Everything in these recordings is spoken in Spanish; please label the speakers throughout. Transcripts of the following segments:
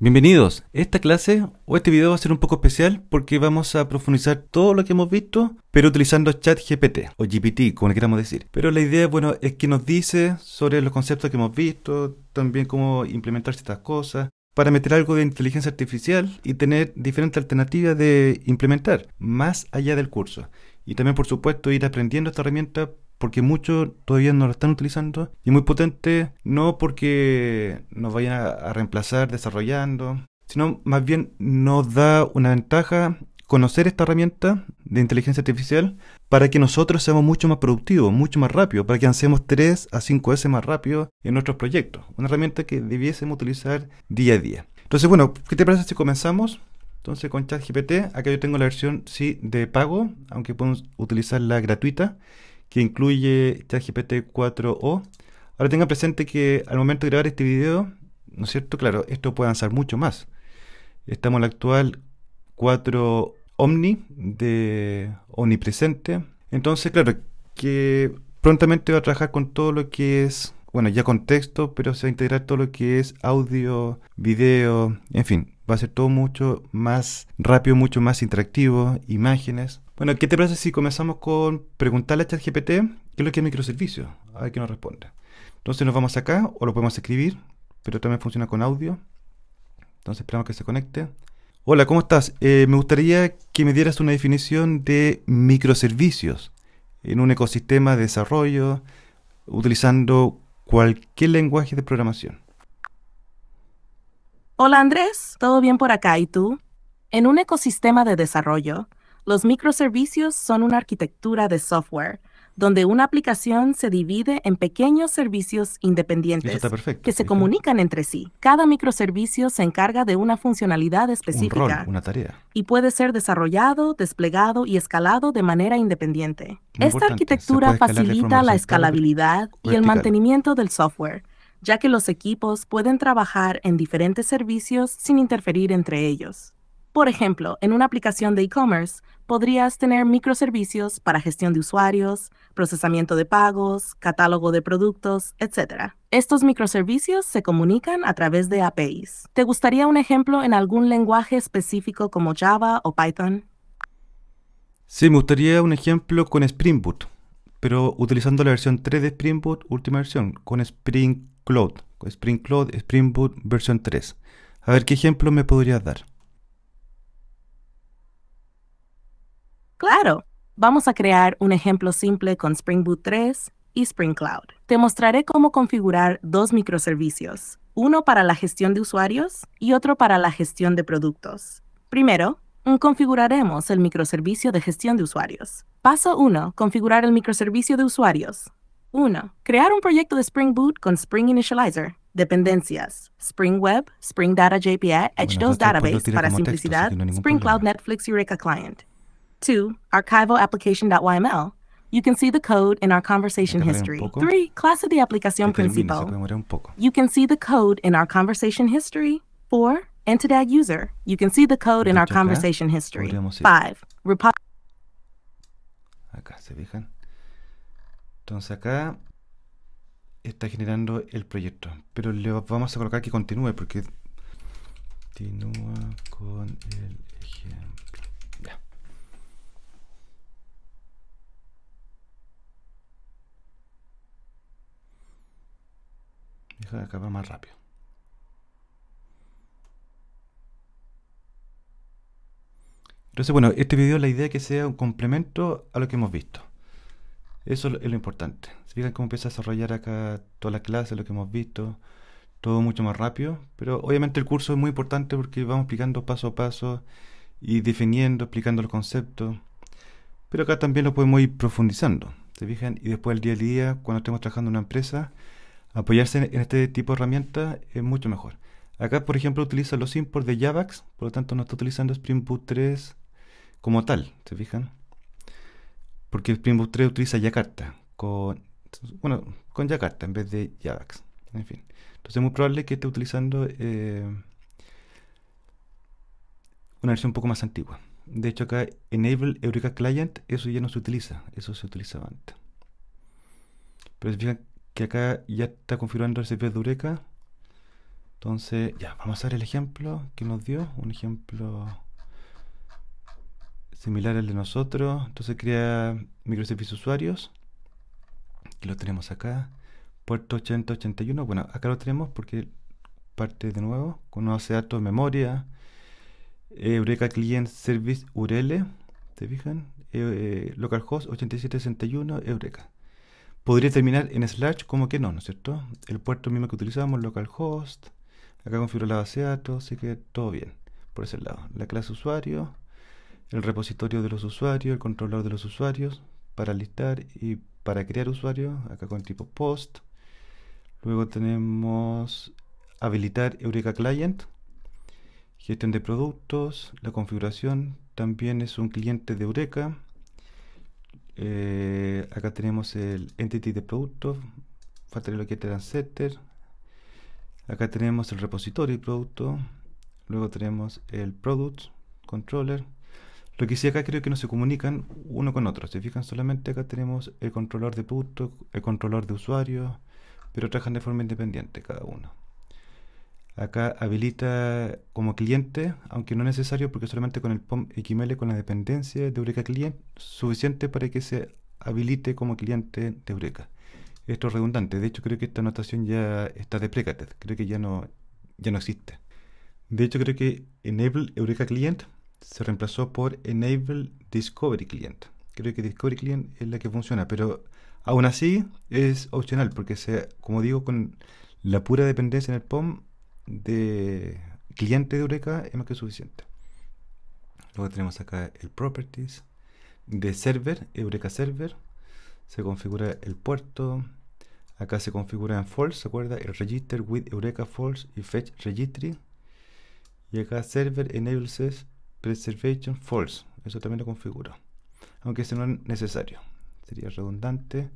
Speaker 1: Bienvenidos. Esta clase o este video va a ser un poco especial porque vamos a profundizar todo lo que hemos visto, pero utilizando ChatGPT o GPT, como le queramos decir. Pero la idea, bueno, es que nos dice sobre los conceptos que hemos visto, también cómo implementar ciertas cosas, para meter algo de inteligencia artificial y tener diferentes alternativas de implementar más allá del curso. Y también, por supuesto, ir aprendiendo esta herramienta porque muchos todavía no lo están utilizando y muy potente no porque nos vayan a, reemplazar desarrollando, sino más bien nos da una ventaja conocer esta herramienta de inteligencia artificial para que nosotros seamos mucho más productivos, mucho más rápido para que avancemos 3 a 5 veces más rápido en nuestros proyectos. Una herramienta que debiésemos utilizar día a día. Entonces, bueno, ¿qué te parece si comenzamos? Entonces, con ChatGPT, acá yo tengo la versión sí de pago, aunque podemos utilizar la gratuita que incluye ChatGPT-4o. Ahora tengan presente que al momento de grabar este video, ¿no es cierto? Claro, esto puede avanzar mucho más. Estamos en la actual 4 Omni de Omnipresente. Entonces, claro, que prontamente va a trabajar con todo lo que es, bueno, ya con texto, pero se va a integrar todo lo que es audio, video, en fin, va a ser todo mucho más rápido, mucho más interactivo, imágenes. Bueno, ¿qué te parece si comenzamos con preguntarle a ChatGPT qué es lo que es microservicio? A ver qué nos responde. Entonces nos vamos acá o lo podemos escribir, pero también funciona con audio. Entonces esperamos que se conecte. Hola, ¿cómo estás? Eh, me gustaría que me dieras una definición de microservicios en un ecosistema de desarrollo utilizando cualquier lenguaje de programación.
Speaker 2: Hola Andrés, ¿todo bien por acá? ¿Y tú? En un ecosistema de desarrollo, los microservicios son una arquitectura de software donde una aplicación se divide en pequeños servicios independientes que se comunican entre sí. Cada microservicio se encarga de una funcionalidad específica, tarea, y puede ser desarrollado, desplegado y escalado de manera independiente. Esta arquitectura facilita la escalabilidad y el mantenimiento del software, ya que los equipos pueden trabajar en diferentes servicios sin interferir entre ellos. Por ejemplo, en una aplicación de e-commerce podrías tener microservicios para gestión de usuarios, procesamiento de pagos, catálogo de productos, etc. Estos microservicios se comunican a través de APIs. ¿Te gustaría un ejemplo en algún lenguaje específico como Java o Python?
Speaker 1: Sí, me gustaría un ejemplo con Spring Boot, pero utilizando la versión 3 de Spring Boot, última versión, con Spring Cloud, Spring Cloud, Spring Boot versión 3. A ver qué ejemplo me podrías dar.
Speaker 2: Claro, vamos a crear un ejemplo simple con Spring Boot 3 y Spring Cloud. Te mostraré cómo configurar dos microservicios, uno para la gestión de usuarios y otro para la gestión de productos. Primero, configuraremos el microservicio de gestión de usuarios. Paso 1. Configurar el microservicio de usuarios. 1. Crear un proyecto de Spring Boot con Spring Initializer. Dependencias. Spring Web, Spring Data JPA, Edge 2 Database para simplicidad, Spring Cloud Netflix Eureka Client. 2. archivoapplication.yml. You can see the code in our conversation history. 3. clase de aplicación principal. You can see the code in our conversation history. 4. entidad user. You can see the code in our conversation history. Five,
Speaker 1: Acá, ¿se fijan? Entonces acá está generando el proyecto. Pero le vamos a colocar que continúe porque continúa con el ejemplo. Deja que acabe más rápido. Entonces, bueno, este video la idea es que sea un complemento a lo que hemos visto. Eso es lo importante. Se fijan cómo empieza a desarrollar acá toda la clase, lo que hemos visto, todo mucho más rápido. Pero obviamente el curso es muy importante porque vamos explicando paso a paso y definiendo, explicando los conceptos. Pero acá también lo podemos ir profundizando. ¿Se fijan? Y después el día a día, cuando estemos trabajando en una empresa, apoyarse en, este tipo de herramientas es mucho mejor. Acá, por ejemplo, utiliza los imports de Javax, por lo tanto no está utilizando Spring Boot 3 como tal, ¿se fijan? Porque Spring Boot 3 utiliza Jakarta, con, bueno, con Jakarta en vez de Javax, en fin. Entonces es muy probable que esté utilizando eh, una versión un poco más antigua. De hecho acá Enable Eureka Client, eso ya no se utiliza, eso se utilizaba antes. Pero se fijan que acá ya está configurando el de Eureka. Entonces, ya, vamos a ver el ejemplo que nos dio. Un ejemplo similar al de nosotros. Entonces crea microservicios usuarios, que lo tenemos acá. Puerto 8081, bueno, acá lo tenemos porque parte de nuevo, Con conoce datos de memoria. Eh, Eureka Client Service URL, ¿te fijan? Eh, eh, localhost 8761 Eureka podría terminar en slash como que no, ¿no es cierto? El puerto mismo que utilizamos, localhost, acá configuro la base de datos, así que todo bien por ese lado. La clase usuario, el repositorio de los usuarios, el controlador de los usuarios, para listar y para crear usuarios, acá con tipo post. Luego tenemos habilitar Eureka Client, gestión de productos, la configuración, también es un cliente de Eureka eh, acá tenemos el entity de producto, falta lo que setter. Acá tenemos el repositorio de producto. Luego tenemos el product controller. Lo que sí acá creo que no se comunican uno con otro. Se fijan, solamente acá tenemos el controlador de producto, el controlador de usuario, pero trabajan de forma independiente cada uno. Acá habilita como cliente, aunque no es necesario porque solamente con el POM XML con la dependencia de Eureka Client, suficiente para que se habilite como cliente de Eureka. Esto es redundante, de hecho creo que esta anotación ya está de creo que ya no, ya no existe. De hecho creo que Enable Eureka Client se reemplazó por Enable Discovery Client. Creo que Discovery Client es la que funciona, pero aún así es opcional porque, se, como digo, con la pura dependencia en el POM de cliente de Eureka es más que suficiente. Luego tenemos acá el Properties. De Server, Eureka Server, se configura el puerto. Acá se configura en False, ¿se acuerda? El Register with Eureka False y Fetch Registry. Y acá Server Enables Preservation False. Eso también lo configura. Aunque ese no es necesario. Sería redundante.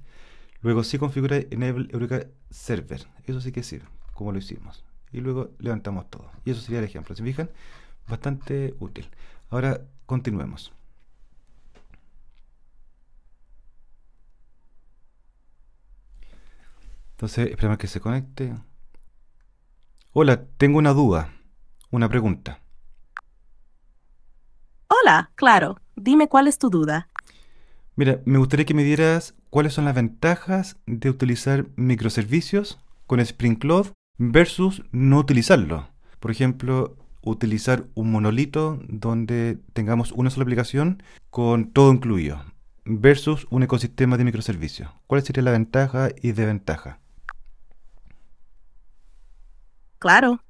Speaker 1: Luego sí configura Enable Eureka Server. Eso sí que sirve, como lo hicimos y luego levantamos todo. Y eso sería el ejemplo. ¿Se fijan? Bastante útil. Ahora continuemos. Entonces, esperamos que se conecte. Hola, tengo una duda, una pregunta.
Speaker 2: Hola, claro. Dime cuál es tu duda.
Speaker 1: Mira, me gustaría que me dieras cuáles son las ventajas de utilizar microservicios con Spring Cloud versus no utilizarlo. Por ejemplo, utilizar un monolito donde tengamos una sola aplicación con todo incluido versus un ecosistema de microservicios. ¿Cuál sería la ventaja y desventaja?
Speaker 2: Claro.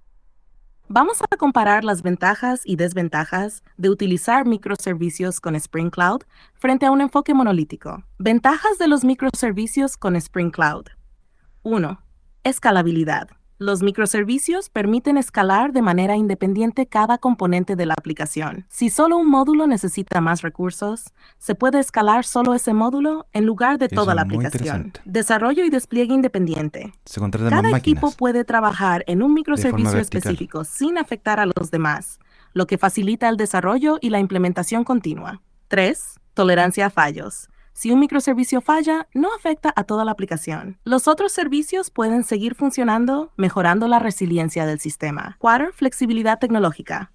Speaker 2: Vamos a comparar las ventajas y desventajas de utilizar microservicios con Spring Cloud frente a un enfoque monolítico. Ventajas de los microservicios con Spring Cloud. 1. Escalabilidad. Los microservicios permiten escalar de manera independiente cada componente de la aplicación. Si solo un módulo necesita más recursos, se puede escalar solo ese módulo en lugar de toda la aplicación. Desarrollo y despliegue independiente.
Speaker 1: cada equipo
Speaker 2: puede trabajar en un microservicio específico sin afectar a los demás, lo que facilita el desarrollo y la implementación continua. 3. Tolerancia a fallos. Si un microservicio falla, no afecta a toda la aplicación. Los otros servicios pueden seguir funcionando, mejorando la resiliencia del sistema. 4. flexibilidad tecnológica.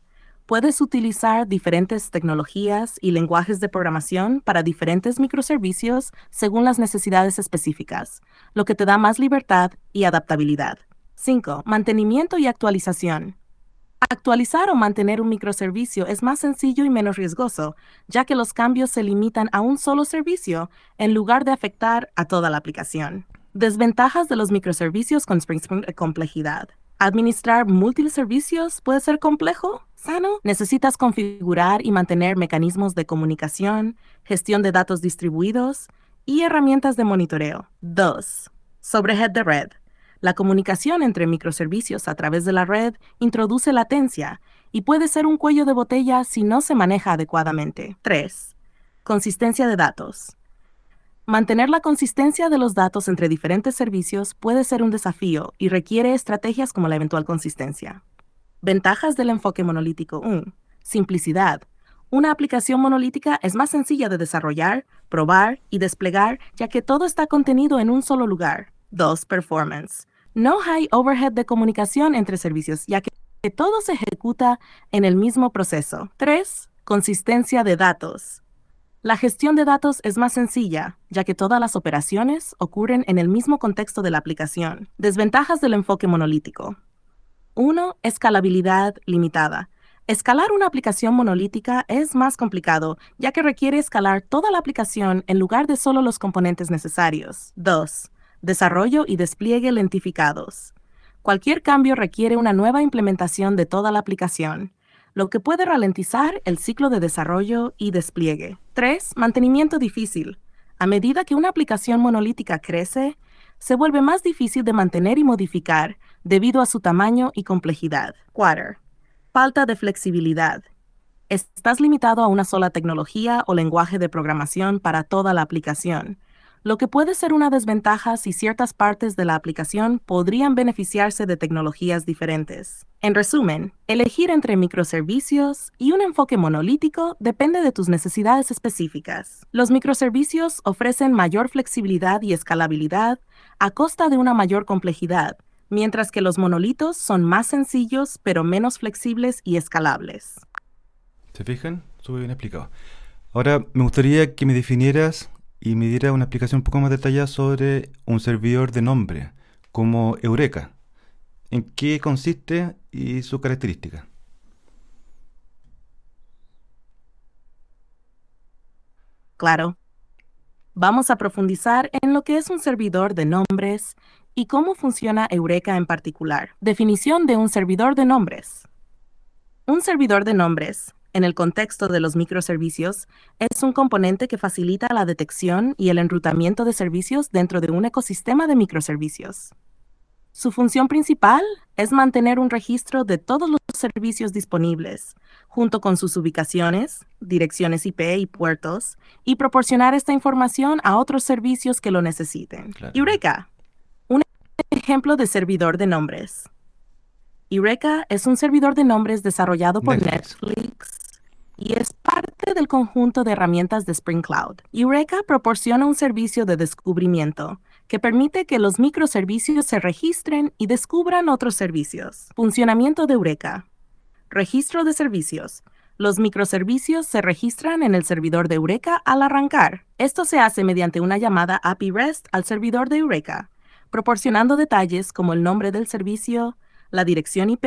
Speaker 2: Puedes utilizar diferentes tecnologías y lenguajes de programación para diferentes microservicios según las necesidades específicas, lo que te da más libertad y adaptabilidad. 5. Mantenimiento y actualización. Actualizar o mantener un microservicio es más sencillo y menos riesgoso, ya que los cambios se limitan a un solo servicio en lugar de afectar a toda la aplicación. Desventajas de los microservicios con Spring Spring eh, complejidad. Administrar múltiples servicios puede ser complejo, sano. Necesitas configurar y mantener mecanismos de comunicación, gestión de datos distribuidos y herramientas de monitoreo. 2. Sobre de red. La comunicación entre microservicios a través de la red introduce latencia y puede ser un cuello de botella si no se maneja adecuadamente. 3. Consistencia de datos. Mantener la consistencia de los datos entre diferentes servicios puede ser un desafío y requiere estrategias como la eventual consistencia. Ventajas del enfoque monolítico 1. Simplicidad. Una aplicación monolítica es más sencilla de desarrollar, probar y desplegar ya que todo está contenido en un solo lugar. 2. Performance. No hay overhead de comunicación entre servicios, ya que todo se ejecuta en el mismo proceso. 3. Consistencia de datos. La gestión de datos es más sencilla, ya que todas las operaciones ocurren en el mismo contexto de la aplicación. Desventajas del enfoque monolítico. 1. Escalabilidad limitada. Escalar una aplicación monolítica es más complicado, ya que requiere escalar toda la aplicación en lugar de solo los componentes necesarios. 2 desarrollo y despliegue lentificados. Cualquier cambio requiere una nueva implementación de toda la aplicación, lo que puede ralentizar el ciclo de desarrollo y despliegue. 3. Mantenimiento difícil. A medida que una aplicación monolítica crece, se vuelve más difícil de mantener y modificar debido a su tamaño y complejidad. 4. Falta de flexibilidad. Estás limitado a una sola tecnología o lenguaje de programación para toda la aplicación lo que puede ser una desventaja si ciertas partes de la aplicación podrían beneficiarse de tecnologías diferentes. En resumen, elegir entre microservicios y un enfoque monolítico depende de tus necesidades específicas. Los microservicios ofrecen mayor flexibilidad y escalabilidad a costa de una mayor complejidad, mientras que los monolitos son más sencillos pero menos flexibles y escalables.
Speaker 1: ¿Se fijan? bien explicado. Ahora me gustaría que me definieras y me diré una explicación un poco más detallada sobre un servidor de nombre como Eureka. ¿En qué consiste y su característica?
Speaker 2: Claro. Vamos a profundizar en lo que es un servidor de nombres y cómo funciona Eureka en particular. Definición de un servidor de nombres. Un servidor de nombres en el contexto de los microservicios, es un componente que facilita la detección y el enrutamiento de servicios dentro de un ecosistema de microservicios. Su función principal es mantener un registro de todos los servicios disponibles, junto con sus ubicaciones, direcciones IP y puertos, y proporcionar esta información a otros servicios que lo necesiten. Eureka, un ejemplo de servidor de nombres. Eureka es un servidor de nombres desarrollado por Netflix y es parte del conjunto de herramientas de Spring Cloud. Eureka proporciona un servicio de descubrimiento que permite que los microservicios se registren y descubran otros servicios. Funcionamiento de Eureka. Registro de servicios. Los microservicios se registran en el servidor de Eureka al arrancar. Esto se hace mediante una llamada API REST al servidor de Eureka, proporcionando detalles como el nombre del servicio, la dirección IP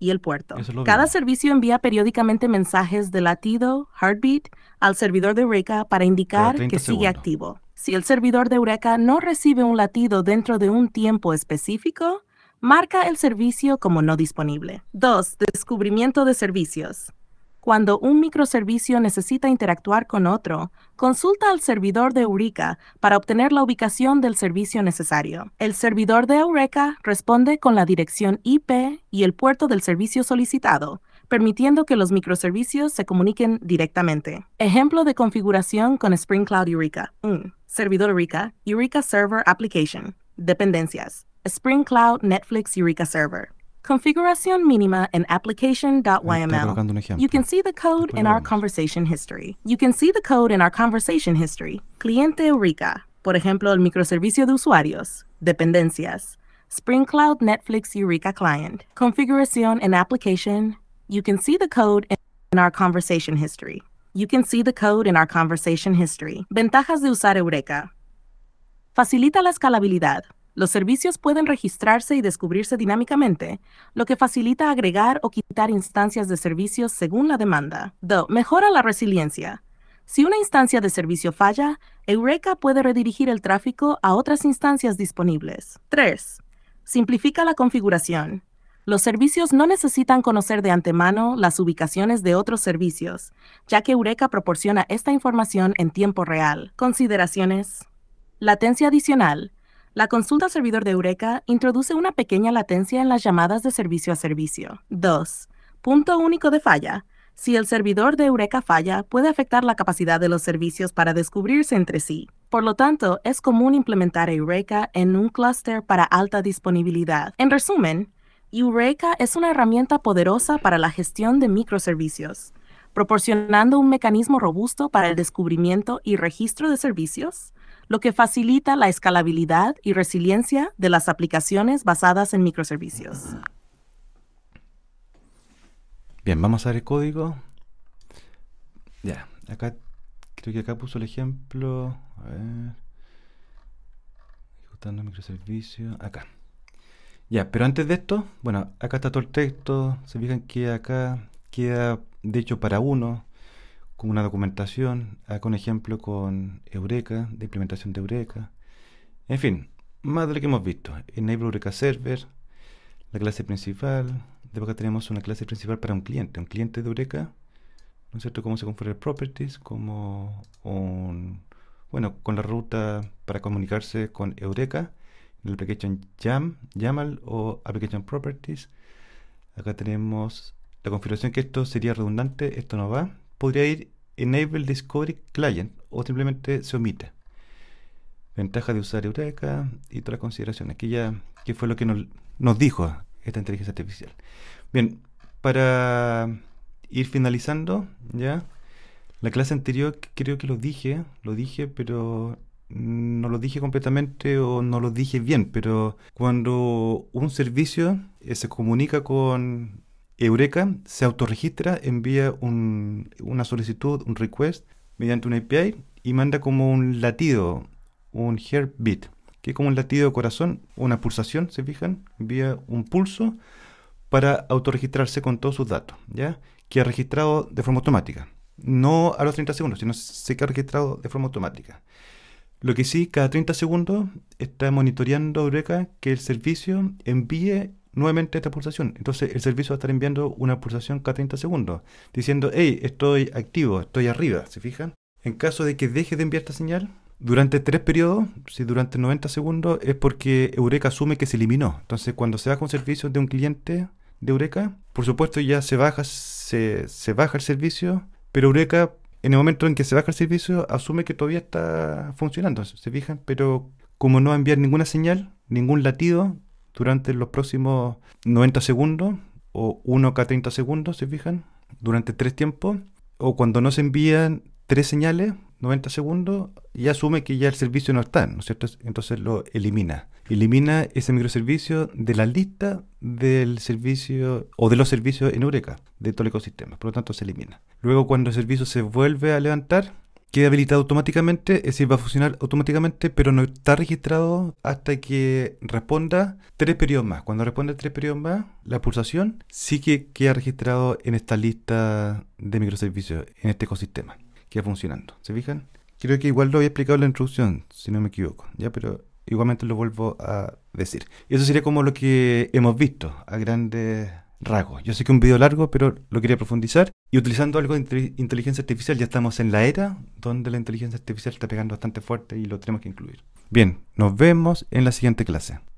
Speaker 2: y el puerto. Cada servicio envía periódicamente mensajes de latido, heartbeat, al servidor de Eureka para indicar que sigue activo. Si el servidor de Eureka no recibe un latido dentro de un tiempo específico, marca el servicio como no disponible. 2. Descubrimiento de servicios. Cuando un microservicio necesita interactuar con otro, consulta al servidor de Eureka para obtener la ubicación del servicio necesario. El servidor de Eureka responde con la dirección IP y el puerto del servicio solicitado, permitiendo que los microservicios se comuniquen directamente. Ejemplo de configuración con Spring Cloud Eureka. 1. Servidor Eureka, Eureka Server Application. Dependencias. Spring Cloud Netflix Eureka Server. Configuración minima and application.yml. You can see the code in our conversation history. You can see the code in our conversation history. Cliente Eureka, por ejemplo, el microservicio de usuarios, dependencias, Spring Cloud Netflix Eureka client, Configuración and application. You can see the code in our conversation history. You can see the code in our conversation history. Ventajas de usar Eureka. Facilita la escalabilidad. Los servicios pueden registrarse y descubrirse dinámicamente, lo que facilita agregar o quitar instancias de servicios según la demanda. 2. Mejora la resiliencia. Si una instancia de servicio falla, Eureka puede redirigir el tráfico a otras instancias disponibles. 3. Simplifica la configuración. Los servicios no necesitan conocer de antemano las ubicaciones de otros servicios, ya que Eureka proporciona esta información en tiempo real. Consideraciones. Latencia adicional. La consulta servidor de Eureka introduce una pequeña latencia en las llamadas de servicio a servicio. 2. Punto único de falla. Si el servidor de Eureka falla, puede afectar la capacidad de los servicios para descubrirse entre sí. Por lo tanto, es común implementar Eureka en un clúster para alta disponibilidad. En resumen, Eureka es una herramienta poderosa para la gestión de microservicios, proporcionando un mecanismo robusto para el descubrimiento y registro de servicios, lo que facilita la escalabilidad y resiliencia de las aplicaciones basadas en microservicios.
Speaker 1: Bien, vamos a ver el código. Ya, acá creo que acá puso el ejemplo. A ver. Ejecutando microservicio. Acá. Ya, pero antes de esto, bueno, acá está todo el texto. Se fijan que acá queda, de hecho, para uno con una documentación, ah, con ejemplo con Eureka, de implementación de Eureka. En fin, más de lo que hemos visto. Enable Eureka Server, la clase principal. de acá tenemos una clase principal para un cliente. Un cliente de Eureka, ¿no es cierto? Cómo se configura el properties, como un... Bueno, con la ruta para comunicarse con Eureka, el application Jam, YAML o application properties. Acá tenemos la configuración que esto sería redundante, esto no va podría ir Enable Discovery Client o simplemente se omite. Ventaja de usar Eureka y las consideraciones. Aquí ya, ¿qué fue lo que nos dijo esta inteligencia artificial? Bien, para ir finalizando, ya, la clase anterior creo que lo dije, lo dije, pero no lo dije completamente o no lo dije bien, pero cuando un servicio eh, se comunica con Eureka se autorregistra, envía una solicitud, un request, mediante una API y manda como un latido, un heartbeat, que es como un latido de corazón, una pulsación, ¿se fijan? Envía un pulso para autorregistrarse con todos sus datos, ¿ya? Que ha registrado de forma automática. No a los 30 segundos, sino se que ha registrado de forma automática. Lo que sí, cada 30 segundos está monitoreando Eureka que el servicio envíe nuevamente esta pulsación. Entonces el servicio va a estar enviando una pulsación cada 30 segundos, diciendo, hey, estoy activo, estoy arriba, ¿se fijan? En caso de que deje de enviar esta señal, durante tres periodos, si durante 90 segundos, es porque Eureka asume que se eliminó. Entonces cuando se baja un servicio de un cliente de Eureka, por supuesto ya se baja, se, se baja el servicio, pero Eureka en el momento en que se baja el servicio asume que todavía está funcionando, ¿se fijan? Pero como no va a enviar ninguna señal, ningún latido, durante los próximos 90 segundos o 1 k 30 segundos, ¿se fijan? Durante tres tiempos. O cuando no se envían tres señales, 90 segundos, ya asume que ya el servicio no está, ¿no es cierto? Entonces lo elimina. Elimina ese microservicio de la lista del servicio o de los servicios en Eureka de todo el ecosistema. Por lo tanto, se elimina. Luego, cuando el servicio se vuelve a levantar, queda habilitado automáticamente, es eh, decir, va a funcionar automáticamente, pero no está registrado hasta que responda tres periodos más. Cuando responde tres periodos más, la pulsación sí que queda registrado en esta lista de microservicios, en este ecosistema, queda funcionando. ¿Se fijan? Creo que igual lo había explicado en la introducción, si no me equivoco, ya, pero igualmente lo vuelvo a decir. Y eso sería como lo que hemos visto a grandes rasgos. Yo sé que es un video largo, pero lo quería profundizar. Y utilizando algo de inteligencia artificial, ya estamos en la era donde la inteligencia artificial está pegando bastante fuerte y lo tenemos que incluir. Bien, nos vemos en la siguiente clase.